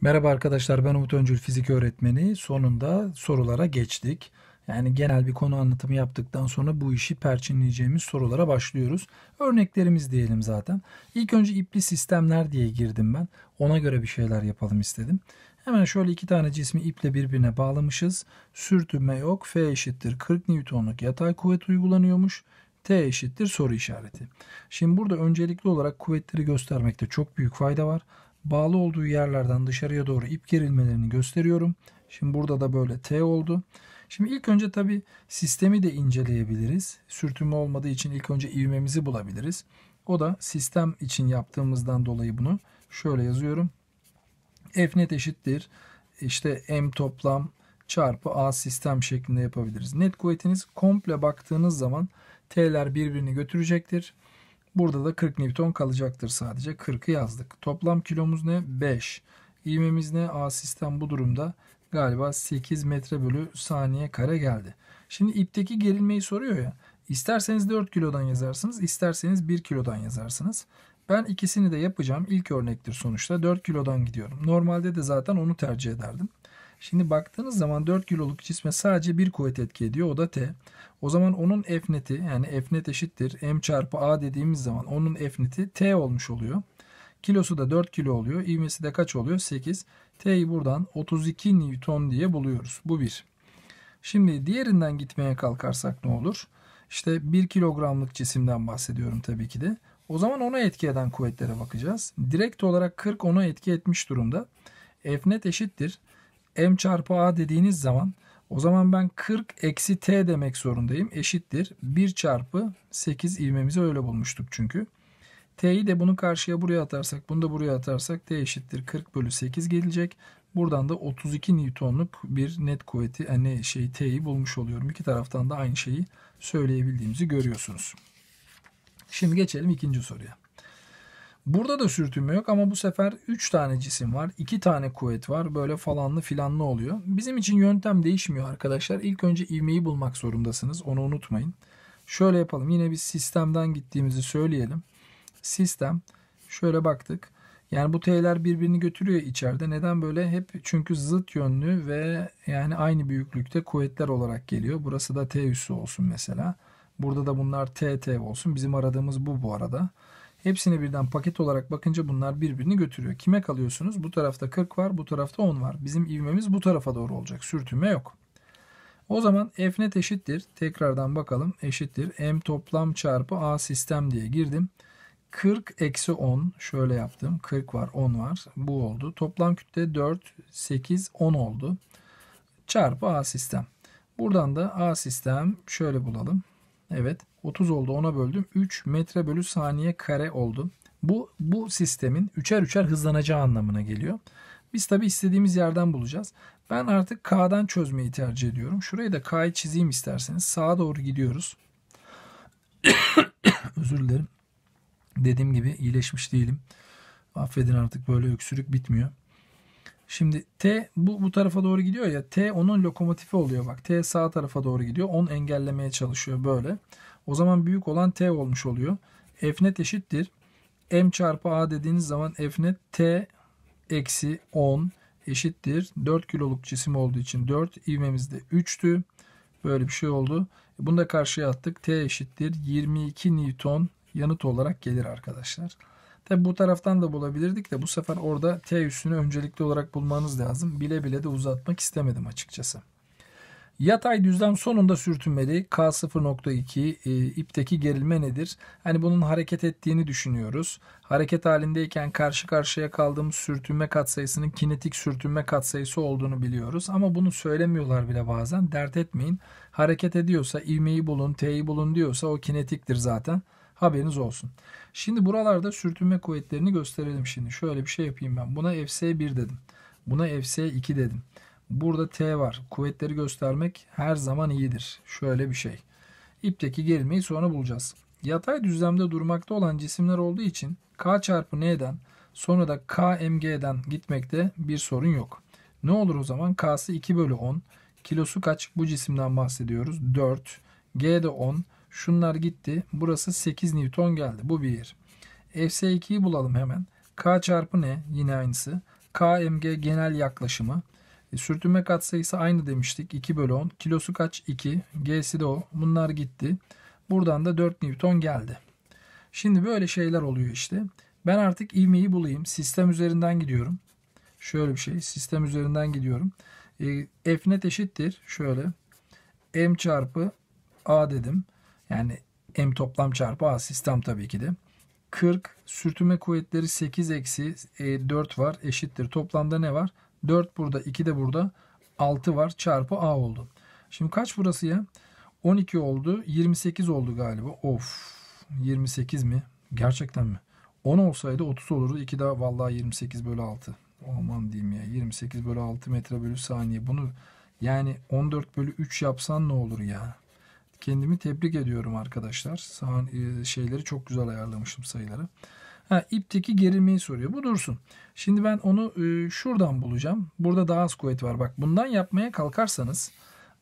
Merhaba arkadaşlar ben Umut Öncül fizik öğretmeni. Sonunda sorulara geçtik. Yani genel bir konu anlatımı yaptıktan sonra bu işi perçinleyeceğimiz sorulara başlıyoruz. Örneklerimiz diyelim zaten. İlk önce ipli sistemler diye girdim ben. Ona göre bir şeyler yapalım istedim. Hemen şöyle iki tane cismi iple birbirine bağlamışız. Sürtünme yok. F eşittir 40 Newton'luk yatay kuvvet uygulanıyormuş. T eşittir soru işareti. Şimdi burada öncelikli olarak kuvvetleri göstermekte çok büyük fayda var. Bağlı olduğu yerlerden dışarıya doğru ip gerilmelerini gösteriyorum. Şimdi burada da böyle T oldu. Şimdi ilk önce tabi sistemi de inceleyebiliriz. Sürtünme olmadığı için ilk önce ivmemizi bulabiliriz. O da sistem için yaptığımızdan dolayı bunu şöyle yazıyorum. F net eşittir. İşte M toplam çarpı A sistem şeklinde yapabiliriz. Net kuvvetiniz komple baktığınız zaman T'ler birbirini götürecektir. Burada da 40 Newton kalacaktır sadece. 40'ı yazdık. Toplam kilomuz ne? 5. İvmemiz ne? A sistem bu durumda galiba 8 metre bölü saniye kare geldi. Şimdi ipteki gerilmeyi soruyor ya. İsterseniz 4 kilodan yazarsınız, isterseniz 1 kilodan yazarsınız. Ben ikisini de yapacağım. İlk örnektir sonuçta. 4 kilodan gidiyorum. Normalde de zaten onu tercih ederdim. Şimdi baktığınız zaman 4 kiloluk cisme sadece bir kuvvet etki ediyor. O da T. O zaman onun F neti yani F net eşittir. M çarpı A dediğimiz zaman onun F neti T olmuş oluyor. Kilosu da 4 kilo oluyor. İvmesi de kaç oluyor? 8. T'yi buradan 32 Newton diye buluyoruz. Bu bir. Şimdi diğerinden gitmeye kalkarsak ne olur? İşte 1 kilogramlık cisimden bahsediyorum tabii ki de. O zaman ona etki eden kuvvetlere bakacağız. Direkt olarak 40 ona etki etmiş durumda. F net eşittir m çarpı a dediğiniz zaman o zaman ben 40 eksi t demek zorundayım. Eşittir 1 çarpı 8 ivmemizi öyle bulmuştuk çünkü. T'yi de bunu karşıya buraya atarsak bunu da buraya atarsak T eşittir 40 bölü 8 gelecek. Buradan da 32 Newton'luk bir net kuvveti yani şey T'yi bulmuş oluyorum. İki taraftan da aynı şeyi söyleyebildiğimizi görüyorsunuz. Şimdi geçelim ikinci soruya. Burada da sürtünme yok ama bu sefer 3 tane cisim var. 2 tane kuvvet var. Böyle falanlı filanlı oluyor. Bizim için yöntem değişmiyor arkadaşlar. İlk önce ivmeyi bulmak zorundasınız. Onu unutmayın. Şöyle yapalım. Yine bir sistemden gittiğimizi söyleyelim. Sistem. Şöyle baktık. Yani bu T'ler birbirini götürüyor içeride. Neden böyle? Hep çünkü zıt yönlü ve yani aynı büyüklükte kuvvetler olarak geliyor. Burası da T üssü olsun mesela. Burada da bunlar T T olsun. Bizim aradığımız bu bu arada. Hepsini birden paket olarak bakınca bunlar birbirini götürüyor. Kime kalıyorsunuz? Bu tarafta 40 var, bu tarafta 10 var. Bizim ivmemiz bu tarafa doğru olacak. Sürtünme yok. O zaman f net eşittir. Tekrardan bakalım. Eşittir. M toplam çarpı A sistem diye girdim. 40 eksi 10 şöyle yaptım. 40 var 10 var. Bu oldu. Toplam kütle 4, 8, 10 oldu. Çarpı A sistem. Buradan da A sistem şöyle bulalım. Evet. 30 oldu ona böldüm. 3 metre bölü saniye kare oldu. Bu, bu sistemin üçer üçer hızlanacağı anlamına geliyor. Biz tabi istediğimiz yerden bulacağız. Ben artık K'dan çözmeyi tercih ediyorum. Şurayı da K'yı çizeyim isterseniz. Sağa doğru gidiyoruz. Özür dilerim. Dediğim gibi iyileşmiş değilim. Affedin artık böyle öksürük bitmiyor. Şimdi T bu, bu tarafa doğru gidiyor ya T onun lokomotifi oluyor bak. T sağ tarafa doğru gidiyor. Onu engellemeye çalışıyor böyle. O zaman büyük olan t olmuş oluyor. f net eşittir. m çarpı a dediğiniz zaman f net t eksi 10 eşittir. 4 kiloluk cisim olduğu için 4 İvmemiz de 3'tü. Böyle bir şey oldu. E, bunu da karşıya attık. T eşittir 22 Newton yanıt olarak gelir arkadaşlar. Tabi bu taraftan da bulabilirdik de bu sefer orada T üssünü öncelikli olarak bulmanız lazım. Bile bile de uzatmak istemedim açıkçası. Yatay düzlem sonunda sürtünmeli. K0.2 e, ipteki gerilme nedir? Hani bunun hareket ettiğini düşünüyoruz. Hareket halindeyken karşı karşıya kaldığımız sürtünme katsayısının kinetik sürtünme katsayısı olduğunu biliyoruz. Ama bunu söylemiyorlar bile bazen. Dert etmeyin. Hareket ediyorsa ivmeyi bulun, T'yi bulun diyorsa o kinetiktir zaten. Haberiniz olsun. Şimdi buralarda sürtünme kuvvetlerini gösterelim şimdi. Şöyle bir şey yapayım ben. Buna FS1 dedim. Buna FS2 dedim. Burada T var. Kuvvetleri göstermek her zaman iyidir. Şöyle bir şey. İpteki gerilmeyi sonra bulacağız. Yatay düzlemde durmakta olan cisimler olduğu için K çarpı N'den sonra da KMG'den gitmekte bir sorun yok. Ne olur o zaman? K'sı 2 bölü 10. Kilosu kaç? Bu cisimden bahsediyoruz. 4. G de 10. Şunlar gitti. Burası 8 Newton geldi. Bu bir. FS2'yi bulalım hemen. K çarpı ne? Yine aynısı. KMG genel yaklaşımı. E, sürtünme katsayısı aynı demiştik. 2 bölü 10. Kilosu kaç? 2. G'si de o. Bunlar gitti. Buradan da 4 Newton geldi. Şimdi böyle şeyler oluyor işte. Ben artık ivmeyi bulayım. Sistem üzerinden gidiyorum. Şöyle bir şey. Sistem üzerinden gidiyorum. E, F net eşittir. Şöyle. M çarpı A dedim. Yani M toplam çarpı A sistem tabii ki de. 40 sürtünme kuvvetleri 8 eksi 4 e, var eşittir. Toplamda ne var? 4 burada 2 de burada 6 var çarpı A oldu. Şimdi kaç burası ya? 12 oldu 28 oldu galiba. Of 28 mi? Gerçekten mi? 10 olsaydı 30 olurdu. 2 daha vallahi 28 bölü 6. Aman diyeyim ya 28 bölü 6 metre bölü saniye. Bunu yani 14 bölü 3 yapsan ne olur ya? Kendimi tebrik ediyorum arkadaşlar. Sağ, e, şeyleri çok güzel ayarlamışım sayıları. Ha, ipteki gerilmeyi soruyor. Bu dursun. Şimdi ben onu e, şuradan bulacağım. Burada daha az kuvvet var. Bak bundan yapmaya kalkarsanız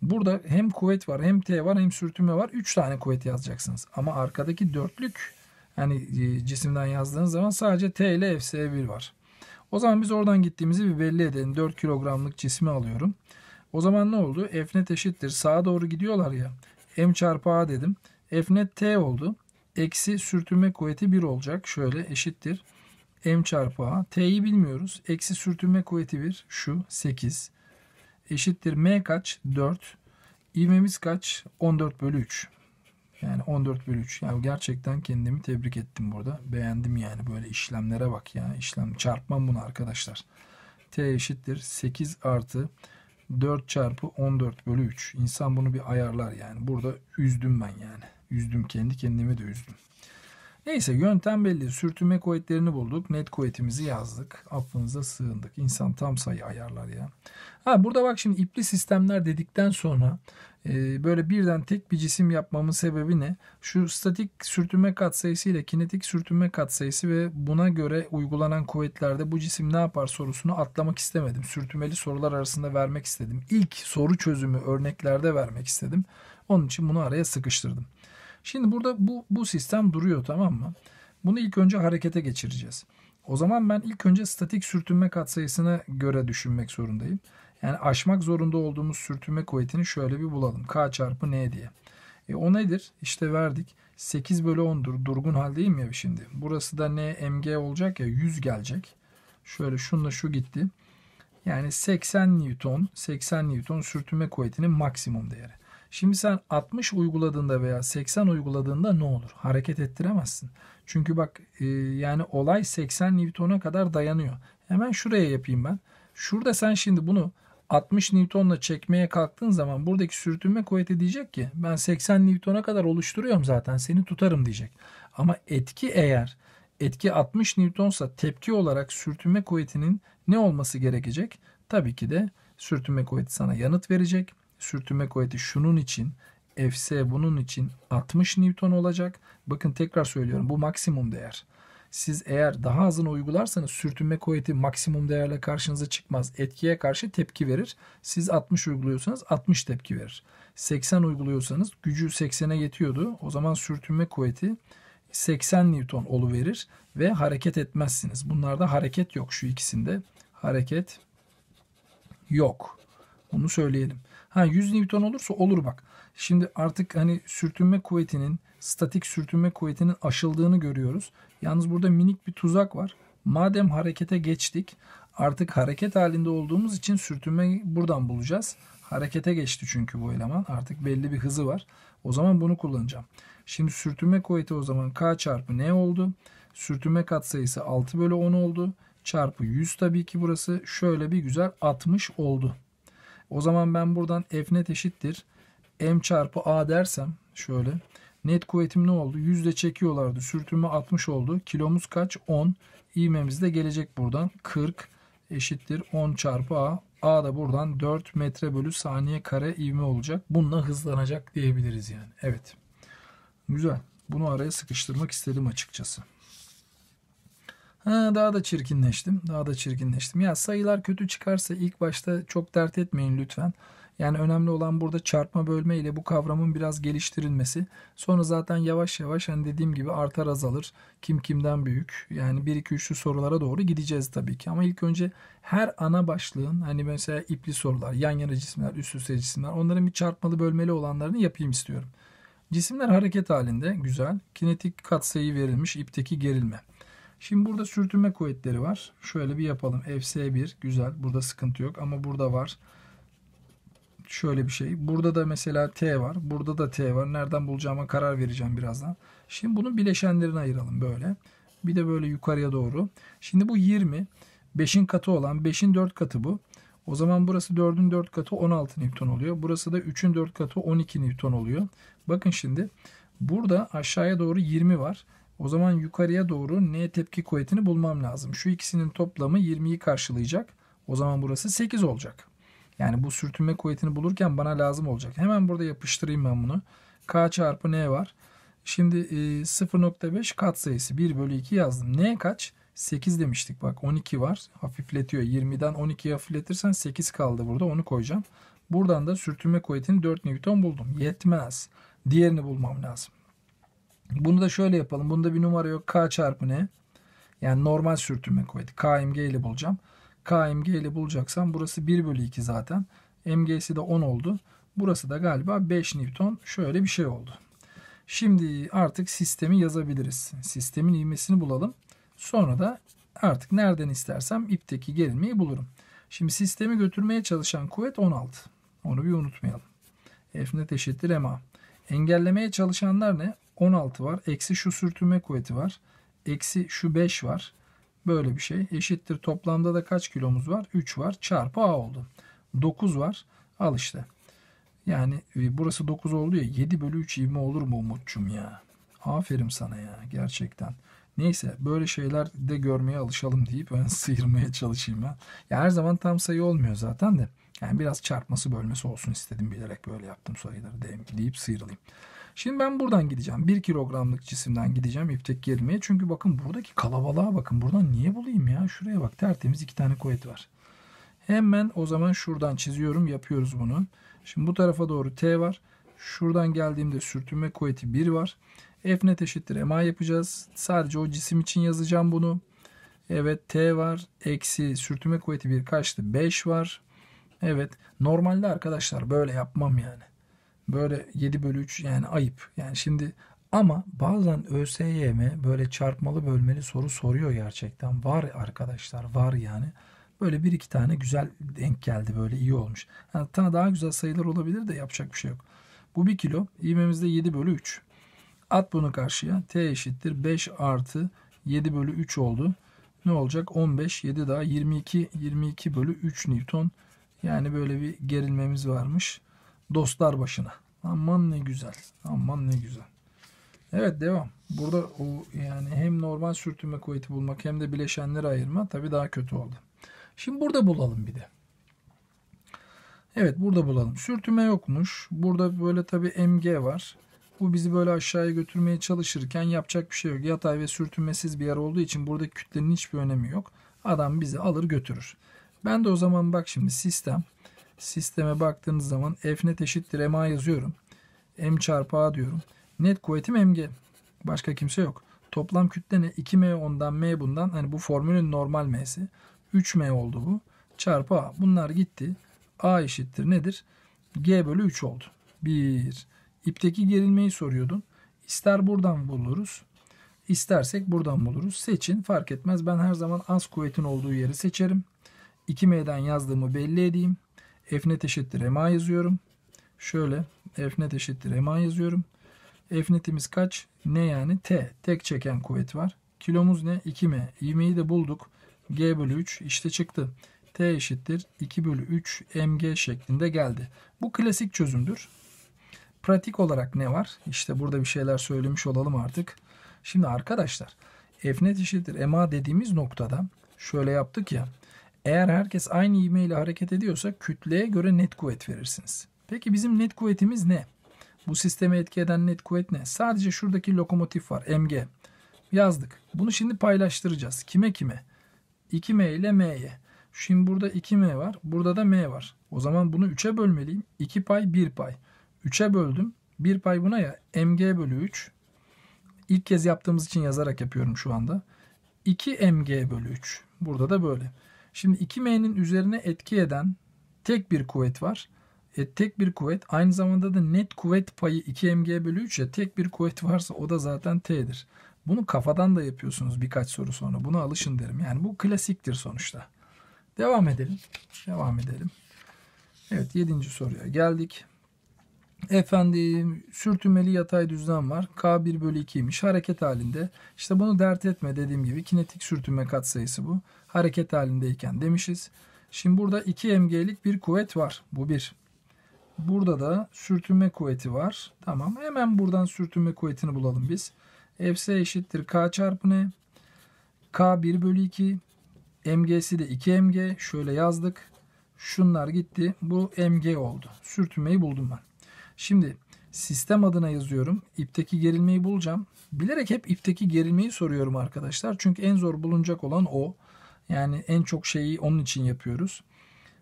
burada hem kuvvet var hem T var hem sürtünme var. 3 tane kuvvet yazacaksınız. Ama arkadaki dörtlük yani e, cisimden yazdığınız zaman sadece T ile FS1 var. O zaman biz oradan gittiğimizi bir belli edelim. 4 kilogramlık cisimi alıyorum. O zaman ne oldu? F net eşittir. Sağa doğru gidiyorlar ya. M çarpı A dedim. F net T oldu eksi sürtünme kuvveti 1 olacak. Şöyle eşittir. M çarpı A. T'yi bilmiyoruz. Eksi sürtünme kuvveti 1 şu 8. Eşittir M kaç? 4. İvmemiz kaç? 14 bölü 3. Yani 14 bölü 3. Yani gerçekten kendimi tebrik ettim burada. Beğendim yani böyle işlemlere bak ya. İşlem çarpmam bunu arkadaşlar. T eşittir 8 artı 4 çarpı 14 bölü 3. İnsan bunu bir ayarlar yani. Burada üzdüm ben yani. Üzdüm kendi kendimi de üzdüm. Neyse yöntem belli. Sürtünme kuvvetlerini bulduk. Net kuvvetimizi yazdık. Affınıza sığındık. İnsan tam sayı ayarlar ya. Ha burada bak şimdi ipli sistemler dedikten sonra e, böyle birden tek bir cisim yapmamın sebebi ne? Şu statik sürtünme katsayısı ile kinetik sürtünme katsayısı ve buna göre uygulanan kuvvetlerde bu cisim ne yapar sorusunu atlamak istemedim. Sürtünmeli sorular arasında vermek istedim. İlk soru çözümü örneklerde vermek istedim. Onun için bunu araya sıkıştırdım. Şimdi burada bu, bu sistem duruyor tamam mı? Bunu ilk önce harekete geçireceğiz. O zaman ben ilk önce statik sürtünme katsayısına göre düşünmek zorundayım. Yani aşmak zorunda olduğumuz sürtünme kuvvetini şöyle bir bulalım. K çarpı N diye. E o nedir? İşte verdik. 8 bölü 10'dur. Durgun haldeyim ya şimdi. Burası da N MG olacak ya 100 gelecek. Şöyle şunla şu gitti. Yani 80 Newton, 80 Newton sürtünme kuvvetinin maksimum değeri. Şimdi sen 60 uyguladığında veya 80 uyguladığında ne olur? Hareket ettiremezsin. Çünkü bak e, yani olay 80 Newton'a kadar dayanıyor. Hemen şuraya yapayım ben. Şurada sen şimdi bunu 60 Newton'la çekmeye kalktığın zaman buradaki sürtünme kuvveti diyecek ki ben 80 Newton'a kadar oluşturuyorum zaten seni tutarım diyecek. Ama etki eğer etki 60 Newton'sa tepki olarak sürtünme kuvvetinin ne olması gerekecek? Tabii ki de sürtünme kuvveti sana yanıt verecek sürtünme kuvveti şunun için Fs bunun için 60 Newton olacak. Bakın tekrar söylüyorum bu maksimum değer. Siz eğer daha azını uygularsanız sürtünme kuvveti maksimum değerle karşınıza çıkmaz. Etkiye karşı tepki verir. Siz 60 uyguluyorsanız 60 tepki verir. 80 uyguluyorsanız gücü 80'e yetiyordu. O zaman sürtünme kuvveti 80 Newton verir ve hareket etmezsiniz. Bunlarda hareket yok şu ikisinde. Hareket yok. Bunu söyleyelim. Ha 100 Newton olursa olur bak. Şimdi artık hani sürtünme kuvvetinin statik sürtünme kuvvetinin aşıldığını görüyoruz. Yalnız burada minik bir tuzak var. Madem harekete geçtik artık hareket halinde olduğumuz için sürtünme buradan bulacağız. Harekete geçti çünkü bu eleman. Artık belli bir hızı var. O zaman bunu kullanacağım. Şimdi sürtünme kuvveti o zaman K çarpı N oldu. Sürtünme katsayısı 6 bölü 10 oldu. Çarpı 100 tabii ki burası şöyle bir güzel 60 oldu. O zaman ben buradan F net eşittir. M çarpı A dersem şöyle. Net kuvvetim ne oldu? Yüzde çekiyorlardı. Sürtünme 60 oldu. Kilomuz kaç? 10. İğmemiz de gelecek buradan. 40 eşittir 10 çarpı A. A da buradan 4 metre bölü saniye kare ivme olacak. Bununla hızlanacak diyebiliriz yani. Evet. Güzel. Bunu araya sıkıştırmak istedim açıkçası. Ha, daha da çirkinleştim. Daha da çirkinleştim. Ya sayılar kötü çıkarsa ilk başta çok dert etmeyin lütfen. Yani önemli olan burada çarpma bölme ile bu kavramın biraz geliştirilmesi. Sonra zaten yavaş yavaş hani dediğim gibi artar azalır. Kim kimden büyük? Yani 1 2 3'lü sorulara doğru gideceğiz tabii ki. Ama ilk önce her ana başlığın hani mesela ipli sorular, yan yana cisimler, üst üste cisimler onların bir çarpmalı bölmeli olanlarını yapayım istiyorum. Cisimler hareket halinde güzel. Kinetik katsayı verilmiş ipteki gerilme. Şimdi burada sürtünme kuvvetleri var. Şöyle bir yapalım. FS1 güzel. Burada sıkıntı yok ama burada var. Şöyle bir şey. Burada da mesela T var. Burada da T var. Nereden bulacağıma karar vereceğim birazdan. Şimdi bunun bileşenlerini ayıralım böyle. Bir de böyle yukarıya doğru. Şimdi bu 20. 5'in katı olan 5'in 4 katı bu. O zaman burası 4'ün 4 katı 16 Newton oluyor. Burası da 3'ün 4 katı 12 Newton oluyor. Bakın şimdi burada aşağıya doğru 20 var. O zaman yukarıya doğru N tepki kuvvetini bulmam lazım. Şu ikisinin toplamı 20'yi karşılayacak. O zaman burası 8 olacak. Yani bu sürtünme kuvvetini bulurken bana lazım olacak. Hemen burada yapıştırayım ben bunu. K çarpı N var. Şimdi 0.5 e, kat sayısı 1 bölü 2 yazdım. N kaç? 8 demiştik bak 12 var. Hafifletiyor. 20'den 12'yi hafifletirsen 8 kaldı burada onu koyacağım. Buradan da sürtünme kuvvetini 4 Newton buldum. Yetmez. Diğerini bulmam lazım. Bunu da şöyle yapalım. Bunda bir numara yok. K çarpı ne? Yani normal sürtünme kuvveti. K ile bulacağım. K ile bulacaksam burası 1 bölü 2 zaten. Mg'si de 10 oldu. Burası da galiba 5 Newton. Şöyle bir şey oldu. Şimdi artık sistemi yazabiliriz. Sistemin ivmesini bulalım. Sonra da artık nereden istersem ipteki gerilmeyi bulurum. Şimdi sistemi götürmeye çalışan kuvvet 16. Onu bir unutmayalım. F net eşittir MA. Engellemeye çalışanlar ne? 16 var. Eksi şu sürtünme kuvveti var. Eksi şu 5 var. Böyle bir şey. Eşittir toplamda da kaç kilomuz var? 3 var. Çarpı A oldu. 9 var. Al işte. Yani e, burası 9 oldu ya 7 bölü 3 ivme olur mu Umut'cum ya? Aferin sana ya gerçekten. Neyse böyle şeyler de görmeye alışalım deyip ben sıyırmaya çalışayım ben. Ya her zaman tam sayı olmuyor zaten de. Yani biraz çarpması bölmesi olsun istedim bilerek böyle yaptım sayıları deyip sıyrılayım. Şimdi ben buradan gideceğim. 1 kilogramlık cisimden gideceğim iptek gerilmeye. Çünkü bakın buradaki kalabalığa bakın. Buradan niye bulayım ya? Şuraya bak tertemiz iki tane kuvvet var. Hemen o zaman şuradan çiziyorum. Yapıyoruz bunu. Şimdi bu tarafa doğru T var. Şuradan geldiğimde sürtünme kuvveti 1 var. F net eşittir MA yapacağız. Sadece o cisim için yazacağım bunu. Evet T var. Eksi sürtünme kuvveti 1 kaçtı? 5 var. Evet. Normalde arkadaşlar böyle yapmam yani böyle 7 bölü 3 yani ayıp. Yani şimdi ama bazen ÖSYM böyle çarpmalı bölmeli soru soruyor gerçekten. Var arkadaşlar var yani. Böyle bir iki tane güzel denk geldi böyle iyi olmuş. Yani tane daha güzel sayılar olabilir de yapacak bir şey yok. Bu 1 kilo. İğmemizde 7 bölü 3. At bunu karşıya. T eşittir 5 artı 7 bölü 3 oldu. Ne olacak? 15, 7 daha 22, 22 bölü 3 Newton. Yani böyle bir gerilmemiz varmış dostlar başına. Aman ne güzel. Aman ne güzel. Evet devam. Burada o yani hem normal sürtünme kuvveti bulmak hem de bileşenleri ayırma tabii daha kötü oldu. Şimdi burada bulalım bir de. Evet burada bulalım. Sürtünme yokmuş. Burada böyle tabii MG var. Bu bizi böyle aşağıya götürmeye çalışırken yapacak bir şey yok. Yatay ve sürtünmesiz bir yer olduğu için buradaki kütlenin hiçbir önemi yok. Adam bizi alır götürür. Ben de o zaman bak şimdi sistem sisteme baktığınız zaman F net eşittir MA yazıyorum. M çarpı A diyorum. Net kuvvetim MG. Başka kimse yok. Toplam kütle ne? 2M ondan M bundan. Hani bu formülün normal M'si. 3M oldu bu. Çarpı A. Bunlar gitti. A eşittir nedir? G bölü 3 oldu. 1. İpteki gerilmeyi soruyordun. İster buradan buluruz. İstersek buradan buluruz. Seçin fark etmez. Ben her zaman az kuvvetin olduğu yeri seçerim. 2M'den yazdığımı belli edeyim f net eşittir ma yazıyorum. Şöyle f net eşittir ma yazıyorum. F netimiz kaç? Ne yani? T. Tek çeken kuvvet var. Kilomuz ne? 2M. İvmeyi de bulduk. G bölü 3 işte çıktı. T eşittir 2 bölü 3 mg şeklinde geldi. Bu klasik çözümdür. Pratik olarak ne var? İşte burada bir şeyler söylemiş olalım artık. Şimdi arkadaşlar f net eşittir ma dediğimiz noktada şöyle yaptık ya. Eğer herkes aynı ivme ile hareket ediyorsa kütleye göre net kuvvet verirsiniz. Peki bizim net kuvvetimiz ne? Bu sisteme etki eden net kuvvet ne? Sadece şuradaki lokomotif var MG. Yazdık. Bunu şimdi paylaştıracağız. Kime kime? 2M ile M'ye. Şimdi burada 2M var. Burada da M var. O zaman bunu 3'e bölmeliyim. 2 pay 1 pay. 3'e böldüm. 1 pay buna ya. MG bölü 3. İlk kez yaptığımız için yazarak yapıyorum şu anda. 2 MG bölü 3. Burada da böyle. Şimdi 2M'nin üzerine etki eden tek bir kuvvet var. E, tek bir kuvvet aynı zamanda da net kuvvet payı 2mg bölü 3 ya tek bir kuvvet varsa o da zaten t'dir. Bunu kafadan da yapıyorsunuz birkaç soru sonra. Buna alışın derim. Yani bu klasiktir sonuçta. Devam edelim. Devam edelim. Evet 7. soruya geldik. Efendim sürtünmeli yatay düzlem var. K1 bölü 2'ymiş hareket halinde. İşte bunu dert etme dediğim gibi kinetik sürtünme katsayısı bu. Hareket halindeyken demişiz. Şimdi burada 2 mg'lik bir kuvvet var. Bu bir. Burada da sürtünme kuvveti var. Tamam hemen buradan sürtünme kuvvetini bulalım biz. Fs eşittir K çarpı ne? K 1 bölü 2. Mg'si de 2 mg. Şöyle yazdık. Şunlar gitti. Bu mg oldu. Sürtünmeyi buldum ben. Şimdi sistem adına yazıyorum. İpteki gerilmeyi bulacağım. Bilerek hep ipteki gerilmeyi soruyorum arkadaşlar. Çünkü en zor bulunacak olan o. Yani en çok şeyi onun için yapıyoruz.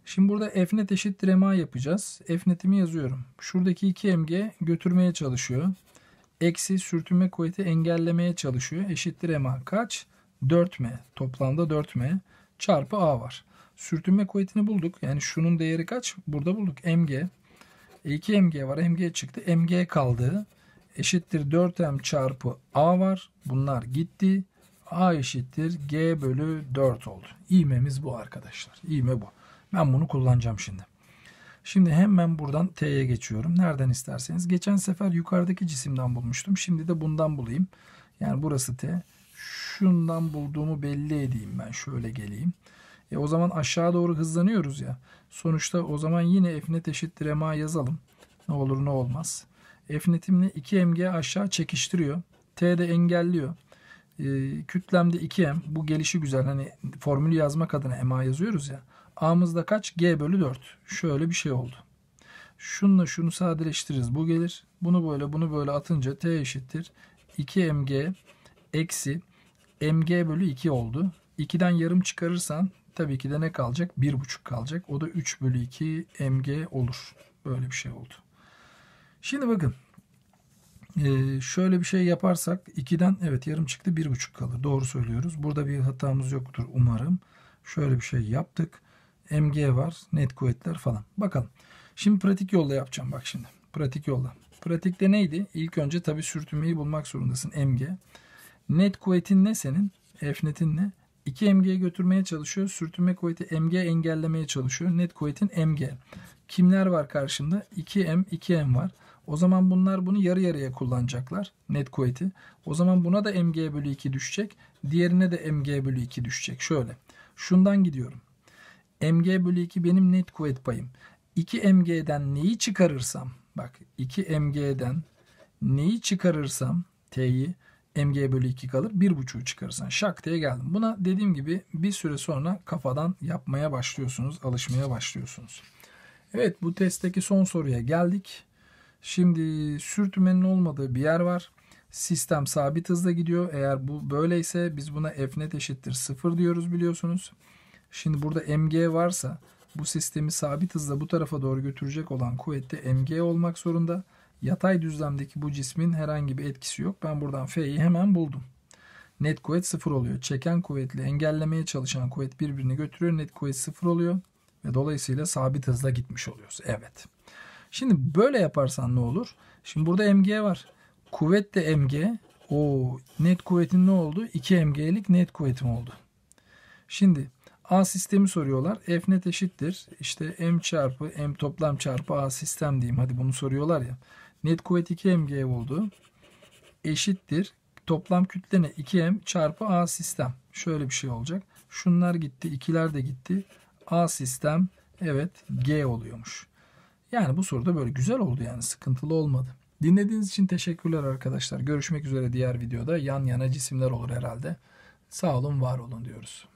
Şimdi burada f net eşittir ma yapacağız. F netimi yazıyorum. Şuradaki 2 mg götürmeye çalışıyor. Eksi sürtünme kuvveti engellemeye çalışıyor. Eşittir ma kaç? 4m. Toplamda 4m çarpı a var. Sürtünme kuvvetini bulduk. Yani şunun değeri kaç? Burada bulduk. mg 2 mg var. mg çıktı. mg kaldı. Eşittir 4m çarpı a var. Bunlar gitti. a eşittir g bölü 4 oldu. İğmemiz bu arkadaşlar. İğme bu. Ben bunu kullanacağım şimdi. Şimdi hemen buradan T'ye geçiyorum. Nereden isterseniz. Geçen sefer yukarıdaki cisimden bulmuştum. Şimdi de bundan bulayım. Yani burası T. Şundan bulduğumu belli edeyim ben. Şöyle geleyim. E o zaman aşağı doğru hızlanıyoruz ya. Sonuçta o zaman yine f net eşittir ma yazalım. Ne olur ne olmaz. F netimle 2mg aşağı çekiştiriyor. T de engelliyor. E, kütlemde 2m. Bu gelişi güzel. Hani formülü yazmak adına ma yazıyoruz ya. A'mızda kaç? G bölü 4. Şöyle bir şey oldu. Şununla şunu sadeleştiririz. Bu gelir. Bunu böyle bunu böyle atınca T eşittir. 2mg eksi mg bölü 2 oldu. 2'den yarım çıkarırsan Tabii ki de ne kalacak? 1,5 kalacak. O da 3 bölü 2 mg olur. Böyle bir şey oldu. Şimdi bakın. Ee, şöyle bir şey yaparsak 2'den evet yarım çıktı 1,5 kalır. Doğru söylüyoruz. Burada bir hatamız yoktur umarım. Şöyle bir şey yaptık. MG var. Net kuvvetler falan. Bakalım. Şimdi pratik yolla yapacağım bak şimdi. Pratik yolla. Pratikte neydi? İlk önce tabii sürtünmeyi bulmak zorundasın. MG. Net kuvvetin ne senin? F netin ne? 2 MG'ye götürmeye çalışıyor. Sürtünme kuvveti MG engellemeye çalışıyor. Net kuvvetin MG. Kimler var karşımda? 2M, 2M var. O zaman bunlar bunu yarı yarıya kullanacaklar. Net kuvveti. O zaman buna da MG bölü 2 düşecek. Diğerine de MG bölü 2 düşecek. Şöyle. Şundan gidiyorum. MG bölü 2 benim net kuvvet payım. 2 MG'den neyi çıkarırsam bak 2 MG'den neyi çıkarırsam T'yi mg bölü 2 kalır. 1.5'u çıkarırsan şak diye geldim. Buna dediğim gibi bir süre sonra kafadan yapmaya başlıyorsunuz. Alışmaya başlıyorsunuz. Evet bu testteki son soruya geldik. Şimdi sürtünmenin olmadığı bir yer var. Sistem sabit hızla gidiyor. Eğer bu böyleyse biz buna f net eşittir 0 diyoruz biliyorsunuz. Şimdi burada mg varsa bu sistemi sabit hızla bu tarafa doğru götürecek olan kuvvet mg olmak zorunda. Yatay düzlemdeki bu cismin herhangi bir etkisi yok. Ben buradan F'yi hemen buldum. Net kuvvet sıfır oluyor. Çeken kuvvetle engellemeye çalışan kuvvet birbirini götürüyor. Net kuvvet sıfır oluyor. Ve dolayısıyla sabit hızla gitmiş oluyoruz. Evet. Şimdi böyle yaparsan ne olur? Şimdi burada MG var. Kuvvet de MG. O net kuvvetin ne oldu? 2 MG'lik net kuvvetim oldu. Şimdi A sistemi soruyorlar. F net eşittir. İşte M çarpı M toplam çarpı A sistem diyeyim. Hadi bunu soruyorlar ya. Net kuvvet 2mg oldu. Eşittir. Toplam kütlene 2m çarpı A sistem. Şöyle bir şey olacak. Şunlar gitti. ikiler de gitti. A sistem evet G oluyormuş. Yani bu soruda böyle güzel oldu yani sıkıntılı olmadı. Dinlediğiniz için teşekkürler arkadaşlar. Görüşmek üzere diğer videoda yan yana cisimler olur herhalde. Sağ olun var olun diyoruz.